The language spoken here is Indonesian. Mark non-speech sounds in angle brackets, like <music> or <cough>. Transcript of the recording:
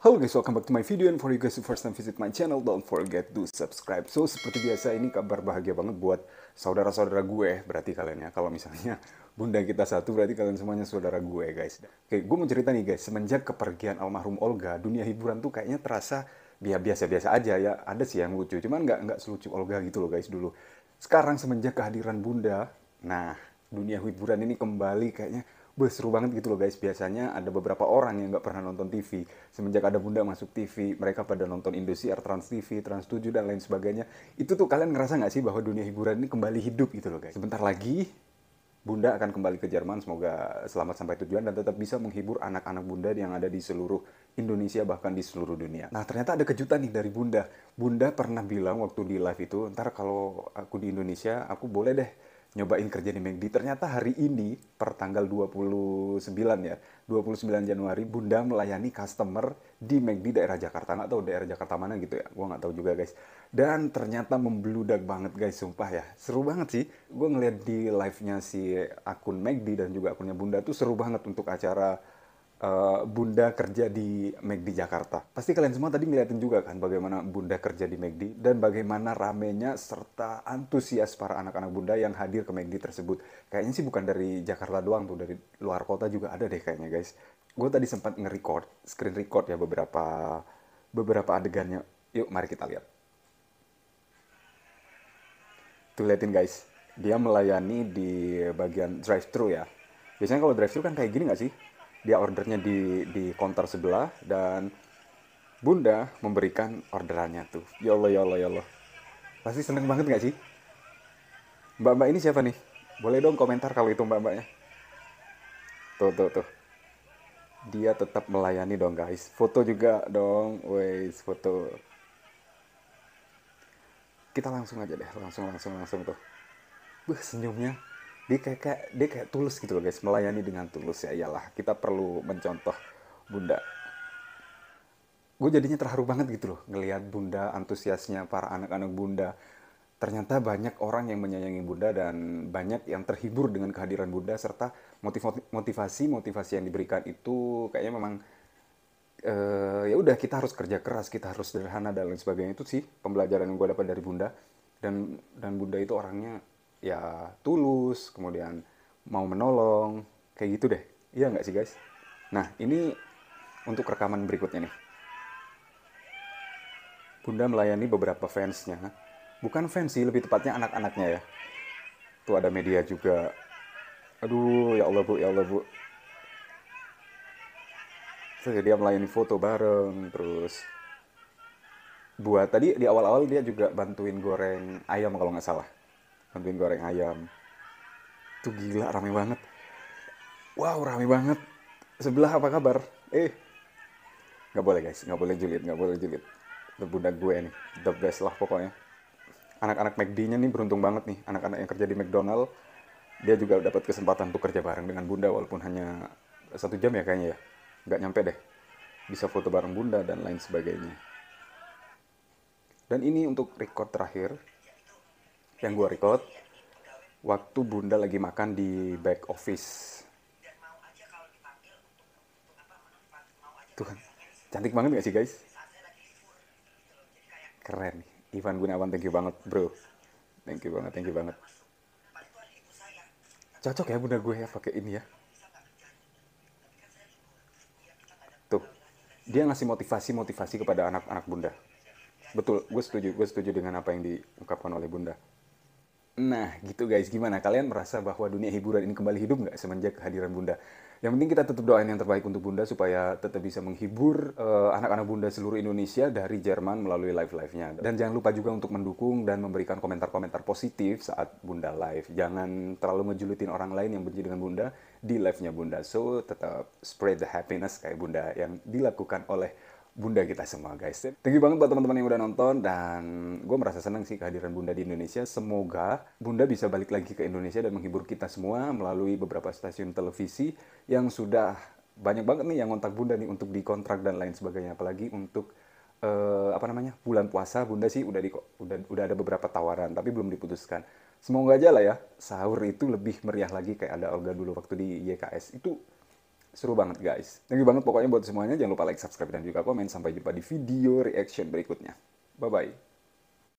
Halo guys, welcome back to my video and for you guys who first time visit my channel, don't forget to subscribe. So, seperti biasa ini kabar bahagia banget buat saudara-saudara gue, berarti kalian ya. Kalau misalnya <laughs> bunda kita satu, berarti kalian semuanya saudara gue guys. Oke, gue mau cerita nih guys, semenjak kepergian almarhum Olga, dunia hiburan tuh kayaknya terasa ya biasa-biasa aja ya. Ada sih yang lucu, cuman nggak nggak selucu Olga gitu loh guys dulu. Sekarang semenjak kehadiran bunda, nah dunia hiburan ini kembali kayaknya Wah seru banget gitu loh guys. Biasanya ada beberapa orang yang nggak pernah nonton TV. Semenjak ada Bunda masuk TV, mereka pada nonton Indosiar, Trans TV, Trans 7, dan lain sebagainya. Itu tuh kalian ngerasa nggak sih bahwa dunia hiburan ini kembali hidup gitu loh guys. Sebentar lagi Bunda akan kembali ke Jerman, semoga selamat sampai tujuan dan tetap bisa menghibur anak-anak Bunda yang ada di seluruh Indonesia bahkan di seluruh dunia. Nah ternyata ada kejutan nih dari Bunda. Bunda pernah bilang waktu di live itu, ntar kalau aku di Indonesia, aku boleh deh nyobain kerja di McD. Ternyata hari ini per tanggal 29 ya, 29 Januari Bunda melayani customer di McD daerah Jakarta. Nggak tahu daerah Jakarta mana gitu ya, gue nggak tahu juga guys. Dan ternyata membludak banget guys, sumpah ya. Seru banget sih. Gue ngeliat di live-nya si akun McD dan juga akunnya Bunda tuh seru banget untuk acara Eh, bunda kerja di McD Jakarta. Pasti kalian semua tadi ngeliatin juga kan bagaimana Bunda kerja di McD dan bagaimana ramenya serta antusias para anak-anak Bunda yang hadir ke McD tersebut. Kayaknya sih bukan dari Jakarta doang tuh, dari luar kota juga ada deh kayaknya guys. Gue tadi sempat nge-record, screen record ya beberapa beberapa adegannya. Yuk mari kita lihat. Tuh liatin guys, dia melayani di bagian drive-thru ya. Biasanya kalau drive-thru kan kayak gini gak sih? dia ordernya di di counter sebelah dan bunda memberikan orderannya tuh ya allah ya allah ya allah pasti seneng banget nggak sih mbak mbak ini siapa nih boleh dong komentar kalau itu mbak mbaknya tuh tuh tuh dia tetap melayani dong guys foto juga dong wes foto kita langsung aja deh langsung langsung langsung tuh Buh, senyumnya dia kayak, kayak dia kayak tulus gitu loh guys melayani dengan tulus ya iyalah kita perlu mencontoh bunda gue jadinya terharu banget gitu loh ngelihat bunda antusiasnya para anak-anak bunda ternyata banyak orang yang menyayangi bunda dan banyak yang terhibur dengan kehadiran bunda serta motivasi motivasi yang diberikan itu kayaknya memang uh, ya udah kita harus kerja keras kita harus sederhana dan lain sebagainya itu sih pembelajaran yang gue dapat dari bunda dan dan bunda itu orangnya ya tulus, kemudian mau menolong, kayak gitu deh. Iya nggak sih guys? Nah ini untuk rekaman berikutnya nih. Bunda melayani beberapa fansnya, bukan fans sih, lebih tepatnya anak-anaknya ya. Tuh ada media juga. Aduh, ya Allah bu, ya Allah bu. Terus dia melayani foto bareng, terus buat tadi di awal-awal dia juga bantuin goreng ayam kalau nggak salah bantuin goreng ayam tuh gila rame banget wow rame banget sebelah apa kabar eh nggak boleh guys nggak boleh julid nggak boleh julid bunda gue nih the best lah pokoknya anak-anak McD-nya nih beruntung banget nih anak-anak yang kerja di McDonald dia juga dapat kesempatan untuk kerja bareng dengan bunda walaupun hanya satu jam ya kayaknya ya Gak nyampe deh bisa foto bareng bunda dan lain sebagainya dan ini untuk record terakhir yang gue record waktu bunda lagi makan di back office tuh cantik banget gak sih guys keren Ivan Gunawan thank you banget bro thank you banget thank you banget cocok ya bunda gue ya pakai ini ya tuh dia ngasih motivasi motivasi kepada anak-anak bunda betul gue setuju gue setuju dengan apa yang diungkapkan oleh bunda Nah, gitu guys. Gimana? Kalian merasa bahwa dunia hiburan ini kembali hidup nggak semenjak kehadiran Bunda? Yang penting kita tetap doain yang terbaik untuk Bunda supaya tetap bisa menghibur eh, anak-anak uh, Bunda seluruh Indonesia dari Jerman melalui live-live-nya. Dan jangan lupa juga untuk mendukung dan memberikan komentar-komentar positif saat Bunda live. Jangan terlalu ngejulitin orang lain yang benci dengan Bunda di live-nya Bunda. So, tetap spread the happiness kayak Bunda yang dilakukan oleh bunda kita semua guys. Thank you banget buat teman-teman yang udah nonton dan gue merasa senang sih kehadiran bunda di Indonesia. Semoga bunda bisa balik lagi ke Indonesia dan menghibur kita semua melalui beberapa stasiun televisi yang sudah banyak banget nih yang kontak bunda nih untuk dikontrak dan lain sebagainya. Apalagi untuk uh, apa namanya bulan puasa bunda sih udah di udah udah ada beberapa tawaran tapi belum diputuskan. Semoga aja lah ya sahur itu lebih meriah lagi kayak ada Olga dulu waktu di YKS itu Seru banget guys. Thank you banget pokoknya buat semuanya. Jangan lupa like, subscribe, dan juga komen. Sampai jumpa di video reaction berikutnya. Bye-bye.